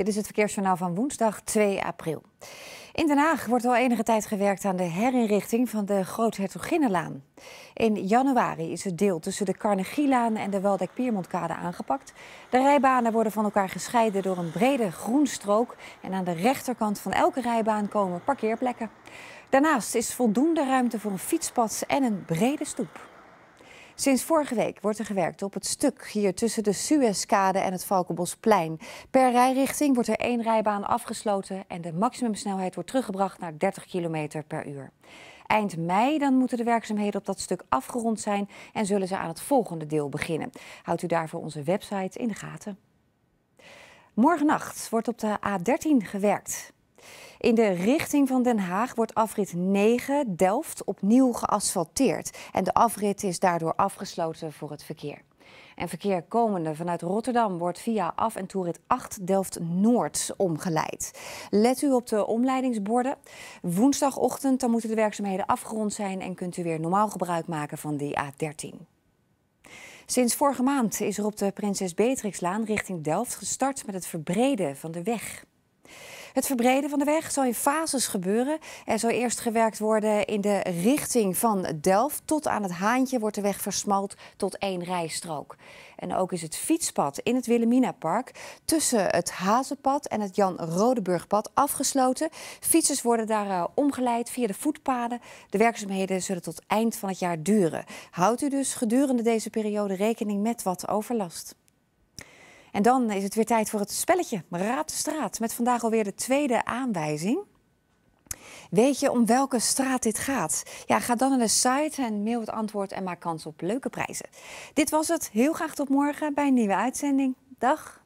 Dit is het verkeersjournaal van woensdag 2 april. In Den Haag wordt al enige tijd gewerkt aan de herinrichting van de Groothertoginnenlaan. In januari is het deel tussen de Carnegielaan en de Waldijk-Piermontkade aangepakt. De rijbanen worden van elkaar gescheiden door een brede groenstrook. En aan de rechterkant van elke rijbaan komen parkeerplekken. Daarnaast is voldoende ruimte voor een fietspad en een brede stoep. Sinds vorige week wordt er gewerkt op het stuk hier tussen de Suezkade en het Valkenbosplein. Per rijrichting wordt er één rijbaan afgesloten en de maximumsnelheid wordt teruggebracht naar 30 km per uur. Eind mei dan moeten de werkzaamheden op dat stuk afgerond zijn en zullen ze aan het volgende deel beginnen. Houdt u daarvoor onze website in de gaten. nacht wordt op de A13 gewerkt. In de richting van Den Haag wordt afrit 9 Delft opnieuw geasfalteerd. En de afrit is daardoor afgesloten voor het verkeer. En verkeer komende vanuit Rotterdam wordt via af- en toerit 8 Delft-Noord omgeleid. Let u op de omleidingsborden. Woensdagochtend dan moeten de werkzaamheden afgerond zijn en kunt u weer normaal gebruik maken van die A13. Sinds vorige maand is er op de Prinses Beatrixlaan richting Delft gestart met het verbreden van de weg. Het verbreden van de weg zal in fases gebeuren. Er zal eerst gewerkt worden in de richting van Delft. Tot aan het Haantje wordt de weg versmald tot één rijstrook. En ook is het fietspad in het Wilhelminapark tussen het Hazenpad en het Jan Rodeburgpad afgesloten. Fietsers worden daar eh, omgeleid via de voetpaden. De werkzaamheden zullen tot eind van het jaar duren. Houdt u dus gedurende deze periode rekening met wat overlast. En dan is het weer tijd voor het spelletje Raad de Straat. Met vandaag alweer de tweede aanwijzing. Weet je om welke straat dit gaat? Ja, ga dan naar de site en mail het antwoord en maak kans op leuke prijzen. Dit was het. Heel graag tot morgen bij een nieuwe uitzending. Dag.